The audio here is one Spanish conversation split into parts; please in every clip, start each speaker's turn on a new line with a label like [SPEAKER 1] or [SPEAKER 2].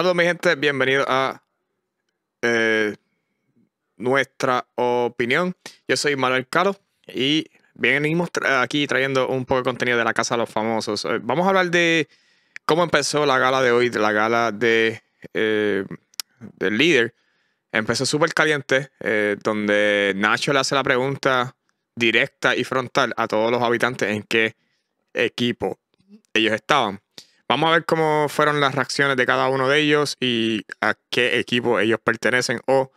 [SPEAKER 1] Saludos mi gente, bienvenido a eh, nuestra opinión. Yo soy Manuel Caro y venimos aquí trayendo un poco de contenido de la Casa de los Famosos. Eh, vamos a hablar de cómo empezó la gala de hoy, de la gala de, eh, del líder. Empezó súper caliente, donde Nacho le hace la pregunta directa y frontal a todos los habitantes en qué equipo ellos estaban. Vamos a ver cómo fueron las reacciones de cada uno de ellos y a qué equipo ellos pertenecen o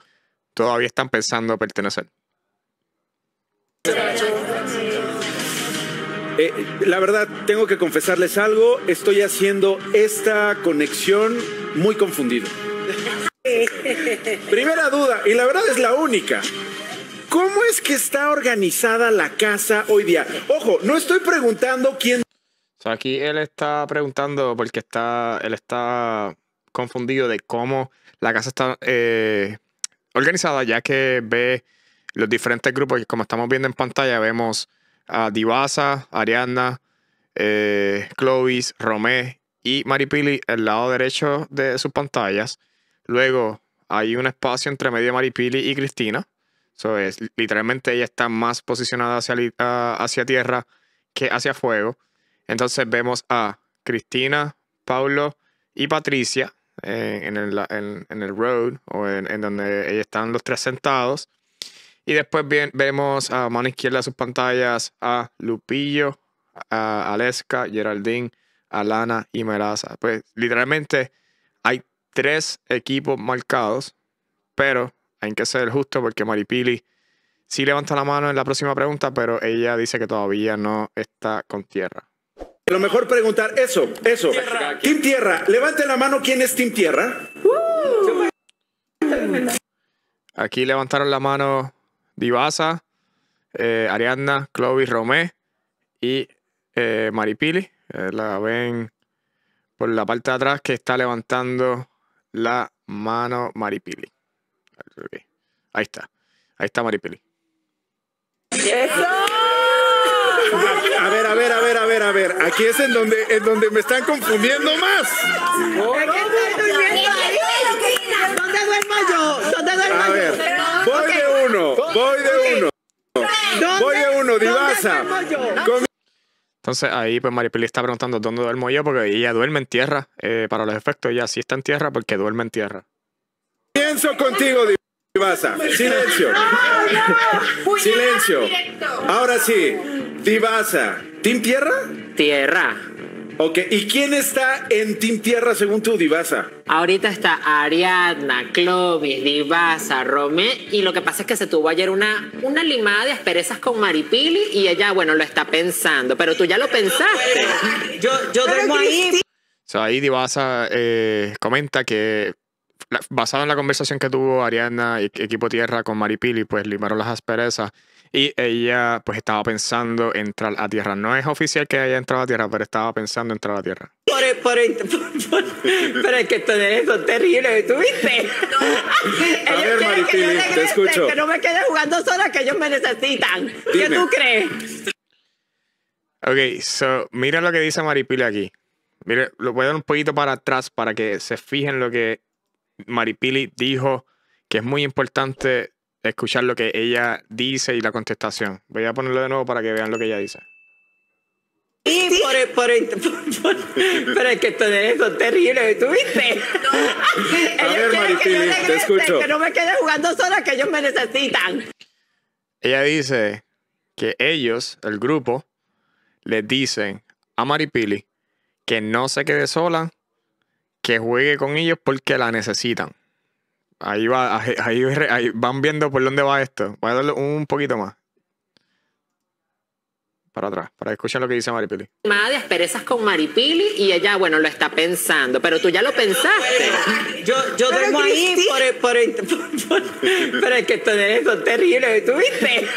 [SPEAKER 1] todavía están pensando pertenecer.
[SPEAKER 2] Eh, la verdad, tengo que confesarles algo, estoy haciendo esta conexión muy confundido.
[SPEAKER 3] Primera duda, y la verdad es
[SPEAKER 2] la única. ¿Cómo es que está organizada la casa hoy día? Ojo, no estoy preguntando quién
[SPEAKER 1] aquí él está preguntando porque está, él está confundido de cómo la casa está eh, organizada, ya que ve los diferentes grupos, que como estamos viendo en pantalla, vemos a Divasa, Ariana, eh, Clovis, Romé y Maripili al lado derecho de sus pantallas. Luego hay un espacio entre medio Maripili y Cristina. literalmente ella está más posicionada hacia ah, tierra que hacia fuego. Entonces vemos a Cristina, Paulo y Patricia eh, en, el, road o en, donde están los tres sentados. Y después vemos a mano izquierda de sus pantallas a Lupillo, a Aleska, Geraldine, Alana y Meraza. Pues literalmente hay tres equipos marcados, pero hay que ser justo porque Maripili sí levanta la mano en la próxima pregunta, pero ella dice que todavía no está con tierra
[SPEAKER 2] lo mejor preguntar eso, eso. Team Tierra, levante la mano, ¿quién es Team Tierra?
[SPEAKER 1] Aquí levantaron la mano Divasa, eh, Ariadna, Clovis Romé y eh, Maripili. Eh, la ven por la parte de atrás que está levantando la mano Maripili. Ahí está, ahí está Maripili
[SPEAKER 2] a ver, a ver, a ver, a ver, a ver. Aquí es en donde, en donde me están confundiendo más.
[SPEAKER 3] ¿Dónde duermo yo? ¿Dónde duermo yo? voy de
[SPEAKER 2] uno, voy de uno.
[SPEAKER 3] Voy de uno, divasa.
[SPEAKER 2] Entonces ahí pues
[SPEAKER 1] Maripili está preguntando dónde duermo yo porque ella duerme en tierra. Eh, para los efectos ella sí está en tierra porque duerme en tierra.
[SPEAKER 2] Pienso contigo, Divasa. Silencio. Silencio. Ahora sí, Divasa, ¿Team Tierra? Tierra. Ok, ¿y quién está en Team Tierra según tú, Divasa?
[SPEAKER 3] Ahorita está Ariadna, Clovis, Divasa, Romé, y lo que pasa es que se tuvo ayer una, una limada de asperezas con Maripili y ella, bueno, lo está pensando, pero tú ya lo pensaste. Yo, yo duermo ahí.
[SPEAKER 1] So, ahí Divasa eh, comenta que basado en la conversación que tuvo Ariadna y equipo Tierra con Maripili, pues limaron las asperezas y ella pues estaba pensando entrar a tierra. No es oficial que haya entrado a tierra, pero estaba pensando entrar a
[SPEAKER 3] tierra. E-, e-, pero es que esto es terrible. terribles, ¿tú viste? a ver, Maripili, que te escucho. Que no me quede jugando sola, que ellos me necesitan. ¿Qué tú crees?
[SPEAKER 1] Ok, so, mira lo que dice Maripili aquí. Mire, lo voy a dar un poquito para atrás para que se fijen lo que Maripili dijo, que es muy importante escuchar lo que ella dice y la contestación. Voy a ponerlo de nuevo para que vean lo que ella dice.
[SPEAKER 3] Y por, el, pero es que esto eso es terrible, viste? No. a que te escucho. Que no me quede jugando sola, que ellos me necesitan. Ella
[SPEAKER 1] dice que ellos, el grupo, le dicen a Maripili que no se quede sola, que juegue con ellos porque la necesitan. Ahí va, ahí, van viendo por dónde va esto. Voy a darle un poquito más. Para atrás, para escuchar lo que dice Maripili.
[SPEAKER 3] de asperezas con Maripili y ella, bueno, lo está pensando, pero tú ya lo pensaste. Yo, yo tengo ahí por, por, por, por, pero es que terrible, ¿tú tuviste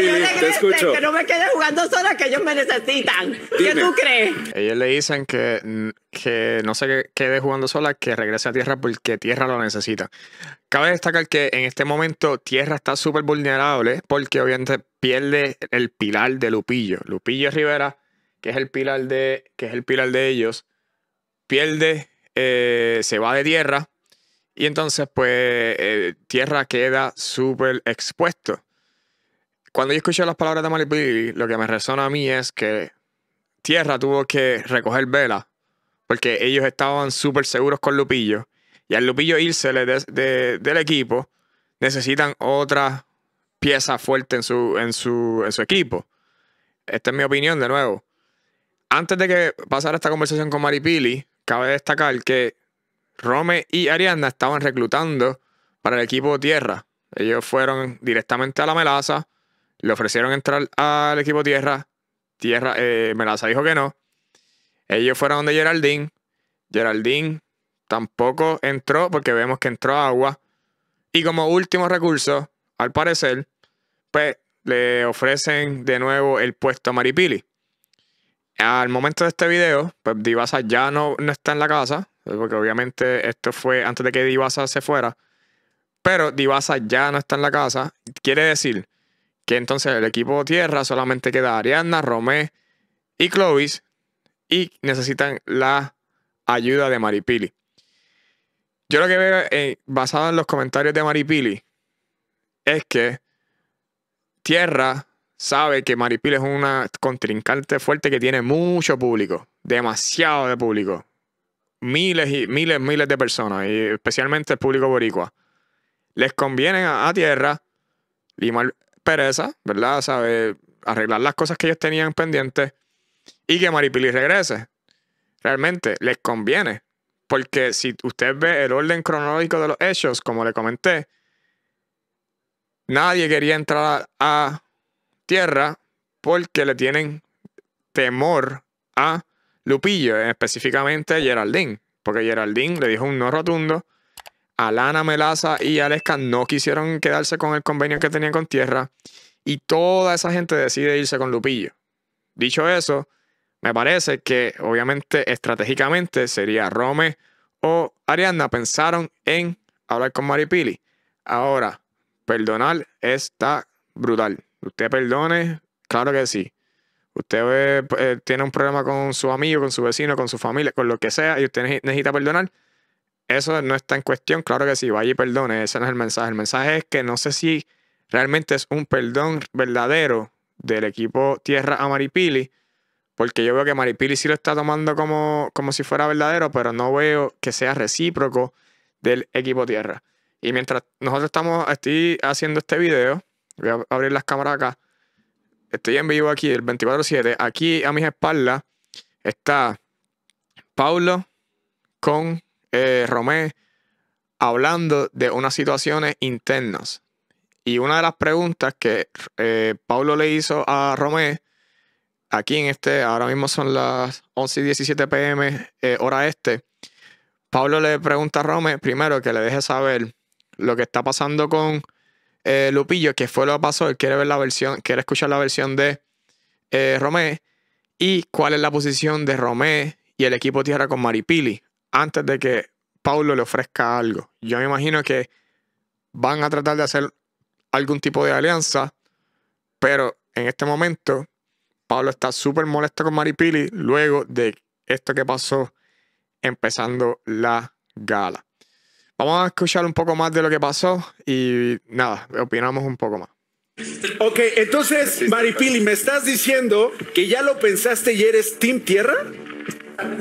[SPEAKER 3] que no me quede jugando sola, que ellos me necesitan. ¿Qué tú crees?
[SPEAKER 1] Ellos le dicen que, no se quede jugando sola, que regrese a Tierra porque Tierra lo necesita. Cabe destacar que en este momento Tierra está súper vulnerable porque obviamente pierde el pilar de Lupillo. Lupillo Rivera, que es el pilar de, que es el pilar de ellos, pierde, eh, se va de Tierra. Y entonces, pues, eh, Tierra queda súper expuesto cuando yo escuché las palabras de Maripili, lo que me resona a mí es que Tierra tuvo que recoger vela porque ellos estaban súper seguros con Lupillo. Y al Lupillo irse del equipo, necesitan otra pieza fuerte en su, en, su, equipo. Esta es mi opinión, de nuevo. Antes de que pasara esta conversación con Maripili, cabe destacar que Rome y Ariana estaban reclutando para el equipo tierra. Ellos fueron directamente a la melaza le ofrecieron entrar al equipo Tierra. Tierra, eh, Melaza dijo que no. Ellos fueron donde Geraldine. Geraldine tampoco entró porque vemos que entró agua. Y como último recurso, al parecer, pues le ofrecen de nuevo el puesto a Maripili. Al momento de este video, pues Divasa ya no, no está en la casa, porque obviamente esto fue antes de que Divasa se fuera. Pero Divasa ya no está en la casa. Quiere decir que entonces el equipo tierra solamente queda Ariana, Romé y Clovis y necesitan la ayuda de Maripili. Yo lo que veo, eh, basado en los comentarios de Maripili, es que Tierra sabe que Maripili es una contrincante fuerte que tiene mucho público, demasiado de público, miles y miles, miles de personas, y especialmente el público boricua. Les conviene a, Tierra pereza, ¿verdad? ¿Sabe? Arreglar las cosas que ellos tenían pendientes y que Maripili regrese. Realmente les conviene. Porque si usted ve el orden cronológico de los hechos, como le comenté, nadie quería entrar a tierra porque le tienen temor a Lupillo, específicamente a Geraldine. Porque Geraldine le dijo un no rotundo Alana Melaza y Aleska no quisieron quedarse con el convenio que tenían con Tierra y toda esa gente decide irse con Lupillo. Dicho eso, me parece que obviamente estratégicamente sería Rome o Ariadna pensaron en hablar con Maripili. Ahora, perdonar está brutal. Usted perdone, claro que sí. Usted eh, tiene un problema con su amigo, con su vecino, con su familia, con lo que sea, y usted necesita perdonar eso no está en cuestión. Claro que sí, vaya y perdone, ese no es el mensaje. El mensaje es que no sé si realmente es un perdón verdadero del equipo Tierra a Maripili, porque yo veo que Maripili sí lo está tomando como, como si fuera verdadero, pero no veo que sea recíproco del equipo Tierra. Y mientras nosotros estamos, estoy haciendo este video, voy a abrir las cámaras acá, estoy en vivo aquí, el 24-7, aquí a mis espaldas está Paulo con eh, Romé hablando de unas situaciones internas. Y una de las preguntas que eh, Pablo le hizo a Romé, aquí en este, ahora mismo son las 11 y 17 pm, eh, hora este, Pablo le pregunta a Romé primero que le deje saber lo que está pasando con Lupillo, que fue lo que pasó, él quiere ver la versión, quiere escuchar la versión de Romé y cuál es la posición de Romé y el equipo Tierra con Maripili antes de que Paulo le ofrezca algo. Yo me imagino que van a tratar de hacer algún tipo de alianza, pero en este momento Pablo está súper molesto con Maripili luego de esto que pasó empezando la gala. Vamos a escuchar un poco más de lo que pasó y nada, opinamos un poco más.
[SPEAKER 2] Ok, entonces, Maripili, ¿me estás diciendo que ya lo pensaste y eres
[SPEAKER 3] Team Tierra?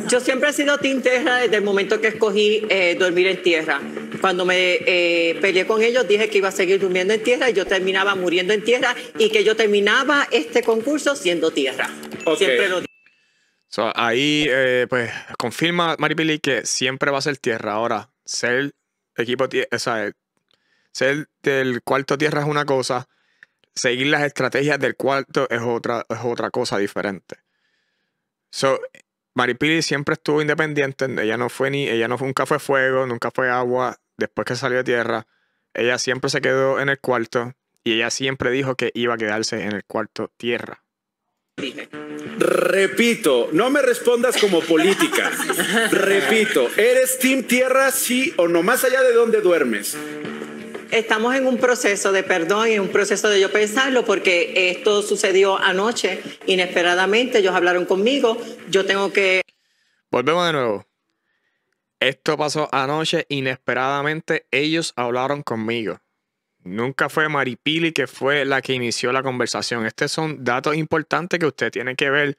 [SPEAKER 3] Yo siempre he sido team tierra desde el momento que escogí eh, dormir en tierra. Cuando me eh, peleé con ellos dije que iba a seguir durmiendo en tierra y yo terminaba muriendo en tierra y que yo terminaba este concurso siendo tierra.
[SPEAKER 1] ahí eh, pues confirma Maripili que siempre va a ser tierra. Ahora, ser equipo tierra, o sea, ser del cuarto tierra es una cosa, seguir las estrategias del cuarto es otra, es otra cosa diferente. So, Pili siempre estuvo independiente, ella no fue ni, ella no nunca fue fuego, nunca fue agua, después que salió de tierra, ella siempre se quedó en el cuarto y ella siempre dijo que iba a quedarse en el cuarto tierra. Repito,
[SPEAKER 2] no me respondas como política. Repito, ¿eres Team Tierra sí o no? Más allá de dónde duermes
[SPEAKER 3] estamos en un proceso de perdón y un proceso de yo pensarlo porque esto sucedió anoche inesperadamente, ellos hablaron conmigo, yo tengo que...
[SPEAKER 1] Volvemos de nuevo. Esto pasó anoche inesperadamente, ellos hablaron conmigo. Nunca fue Maripili que fue la que inició la conversación. Estos son datos importantes que usted tiene que ver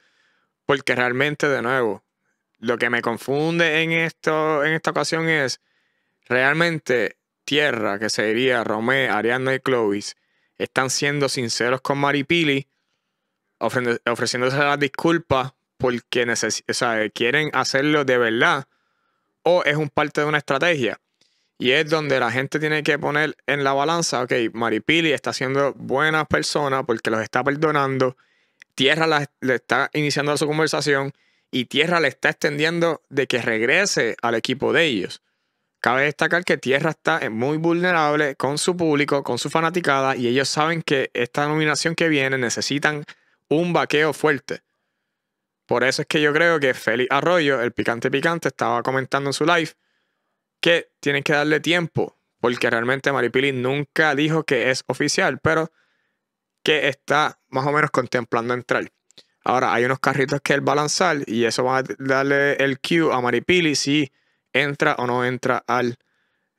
[SPEAKER 1] porque realmente, de nuevo, lo que me confunde en, esto, en esta ocasión es realmente tierra, que sería Romé, Ariana y Clovis, están siendo sinceros con Maripili, ofreciéndose las disculpas porque quieren hacerlo de verdad, o es un parte de una estrategia. Y es donde la gente tiene que poner en la balanza, ok, Maripili está siendo buena persona porque los está perdonando, Tierra le está iniciando su conversación y Tierra le está extendiendo de que regrese al equipo de ellos. Cabe destacar que Tierra está muy vulnerable con su público, con su fanaticada, y ellos saben que esta nominación que viene necesitan un vaqueo fuerte. Por eso es que yo creo que Félix Arroyo, el picante picante, estaba comentando en su live que tienen que darle tiempo, porque realmente Maripili nunca dijo que es oficial, pero que está más o menos contemplando entrar. Ahora, hay unos carritos que él va a lanzar y eso va a darle el cue a Maripili si entra o no entra al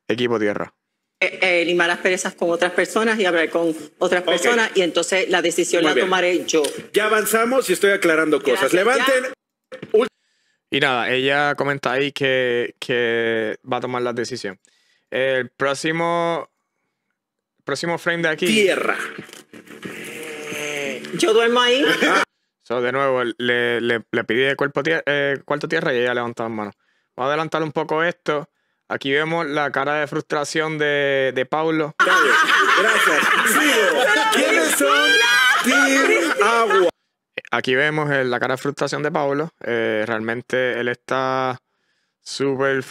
[SPEAKER 2] equipo tierra.
[SPEAKER 3] Eh, eh, limar las perezas con otras personas y hablar con otras personas y entonces la decisión la tomaré yo.
[SPEAKER 2] Ya avanzamos y estoy aclarando cosas. Levanten.
[SPEAKER 1] Y nada, ella comenta ahí que, que va a tomar la decisión. El próximo, próximo frame de aquí. Tierra. Eh, yo duermo ahí. Ah. de nuevo, le, le, cuerpo eh, cuarto tierra y ella levanta las manos. Vamos a adelantar un poco esto. Aquí vemos la cara de frustración de, Paulo.
[SPEAKER 2] Gracias. ¿Quiénes son
[SPEAKER 1] Aquí vemos eh, la cara de frustración de Paulo. Eh, realmente él está súper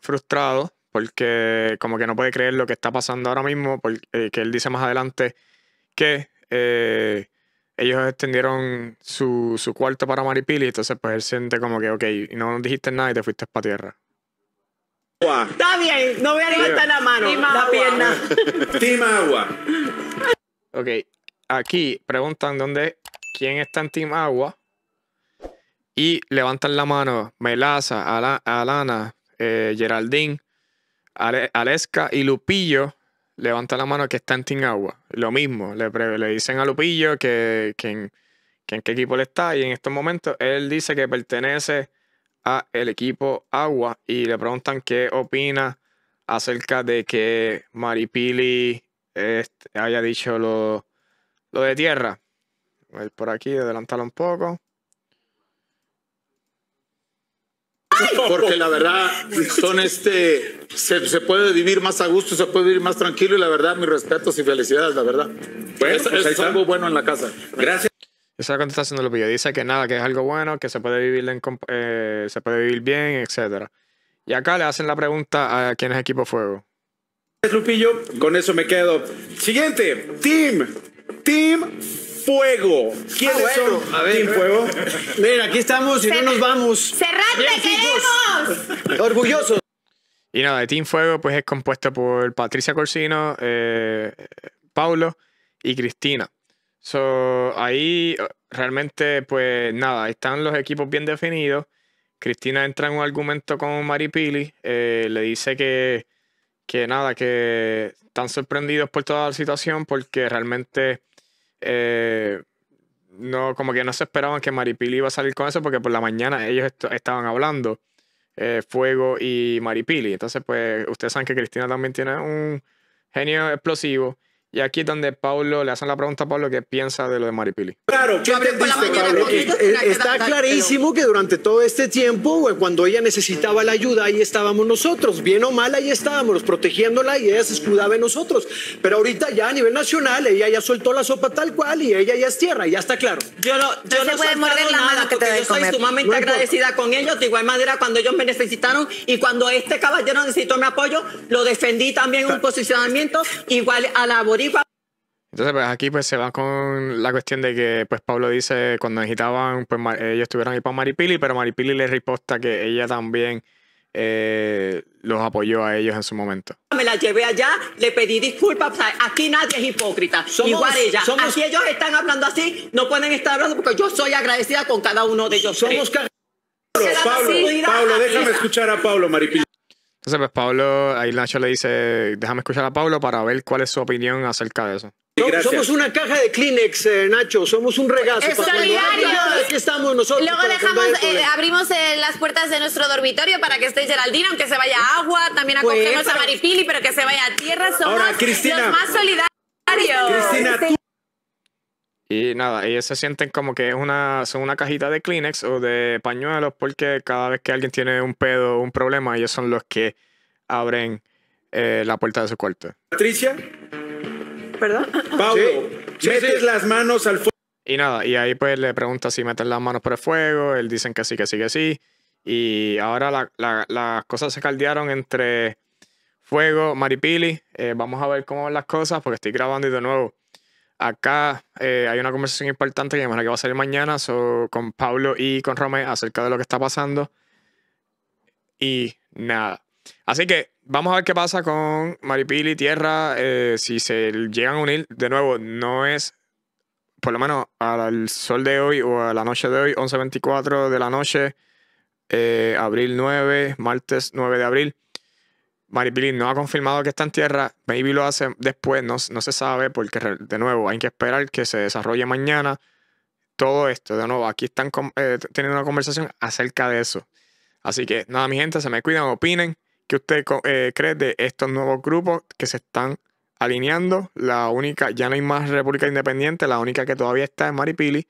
[SPEAKER 1] frustrado porque como que no puede creer lo que está pasando ahora mismo, porque, eh, que él dice más adelante que ellos extendieron su, cuarto para Maripili, entonces pues él siente como que, ok, no nos dijiste nada y te fuiste para tierra.
[SPEAKER 3] Está bien, no voy a levantar la mano, la pierna.
[SPEAKER 1] Agua. ok, aquí preguntan dónde, quién está en Team Agua. y levantan la mano Melaza, Alana, eh, Geraldine, Aleska y Lupillo levanta la mano que está en Agua, Lo mismo, le, le dicen a Lupillo que, en, qué equipo le está y en estos momentos él dice que pertenece a el equipo Agua y le preguntan qué opina acerca de que Maripili este, haya dicho lo, de tierra. Voy por aquí, adelantarlo un poco.
[SPEAKER 2] Porque la verdad son este, se, puede vivir más a gusto, se puede vivir más tranquilo y la verdad, mis respetos y felicidades, la verdad. Pues es, algo bueno en la casa. Gracias.
[SPEAKER 1] Esa contestación de Lupillo dice que nada, que es algo bueno, que se puede vivir, eh, se puede vivir bien, etcétera. Y acá le hacen la pregunta a quién es Equipo Fuego.
[SPEAKER 2] Lupillo, con eso me quedo. Siguiente, Team. Team Fuego. ¿Quiénes ah, son Team Fuego? Mira, aquí estamos
[SPEAKER 3] y no nos vamos. ¡Cerrad,
[SPEAKER 2] queremos! Orgullosos.
[SPEAKER 1] Y nada, Team Fuego pues es compuesto por Patricia Corsino, eh, Paulo y Cristina. So, ahí eh, realmente pues nada, están los equipos bien definidos. Cristina entra en un argumento con Maripili, Pili, eh, le dice que, que nada, que están sorprendidos por toda la situación porque realmente eh, no, como que no se esperaban que Maripili iba a salir con eso porque por la mañana ellos estaban hablando, eh, Fuego y Maripili. Entonces, pues ustedes saben que Cristina también tiene un genio explosivo y aquí es donde Pablo le hacen la pregunta a Pablo qué piensa de lo de Maripili.
[SPEAKER 2] Claro, eh, eh, Está clarísimo que durante todo este tiempo, cuando ella necesitaba la ayuda, ahí estábamos nosotros. Bien o mal, ahí estábamos, protegiéndola y ella se escudaba en nosotros. Pero ahorita ya a nivel nacional, ella ya soltó la
[SPEAKER 3] sopa tal cual y ella ya es tierra, ya está claro. Yo no, yo no, que Yo estoy sumamente agradecida con ellos. De igual manera, cuando ellos me necesitaron y cuando este caballero necesitó mi apoyo, lo defendí también en un posicionamiento igual a la entonces,
[SPEAKER 1] pues aquí pues se va con la cuestión de que pues Pablo dice cuando necesitaban, pues ellos estuvieron ahí para Maripili, pero Maripili le riposta que ella también eh, los apoyó a ellos en
[SPEAKER 3] su momento. Me la llevé allá, le pedí disculpas. aquí nadie es hipócrita. Somos, Igual ella. Aquí ellos están hablando así, no pueden estar hablando porque yo soy agradecida con cada uno de ellos. Somos Pablo, Pablo, déjame
[SPEAKER 2] escuchar a Pablo Maripili. Entonces, pues Pablo,
[SPEAKER 1] ahí Nacho le dice, déjame escuchar a Pablo para ver cuál es su opinión acerca de eso.
[SPEAKER 2] Somos
[SPEAKER 3] una caja de Kleenex, eh, Nacho. Somos un regazo. Es solidarios. Aquí estamos nosotros. Luego dejamos, eh, abrimos eh, las puertas de nuestro dormitorio para que esté Geraldina, aunque se vaya a agua. También acogemos pues, a Maripili, pero que se vaya a tierra. Somos los más solidarios. Cristina,
[SPEAKER 1] y nada, ellos se sienten como que es una, son una cajita de Kleenex o de pañuelos porque cada vez que alguien tiene un pedo o un problema, ellos son los que abren eh, la puerta de su cuarto.
[SPEAKER 2] Patricia. ¿Perdón? Pablo,
[SPEAKER 1] sí, metes las manos al fuego. Y nada, y ahí pues le pregunta si meten las manos por el fuego, él dicen que sí, que sí, que sí. Y ahora las cosas se caldearon entre fuego, maripili. Eh, vamos a ver cómo van las cosas porque estoy grabando y de nuevo Acá eh, hay una conversación importante que, que va a salir mañana con Pablo y con rome acerca de lo que está pasando. Y nada. Así que vamos a ver qué pasa con Maripili, Tierra, eh, si se llegan a unir. De nuevo, no es, por lo menos al sol de hoy o a la noche de hoy, 11.24 de la noche, eh, abril 9, martes 9 de abril Maripili no ha confirmado que está en tierra, maybe lo hace después, no, se sabe, porque de nuevo hay que esperar que se desarrolle mañana todo esto. De nuevo, aquí están eh, teniendo una conversación acerca de eso. Así que nada, mi gente, se me cuidan, opinen qué usted eh, cree de estos nuevos grupos que se están alineando. La única, ya no hay más República Independiente, la única que todavía está es Maripili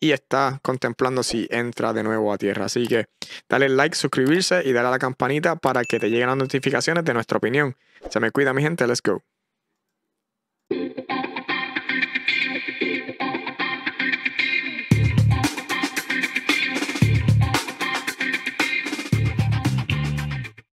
[SPEAKER 1] y está contemplando si entra de nuevo a tierra. Así que dale like, suscribirse y dar a la campanita para que te lleguen las notificaciones de nuestra opinión. Se me cuida mi gente, let's go.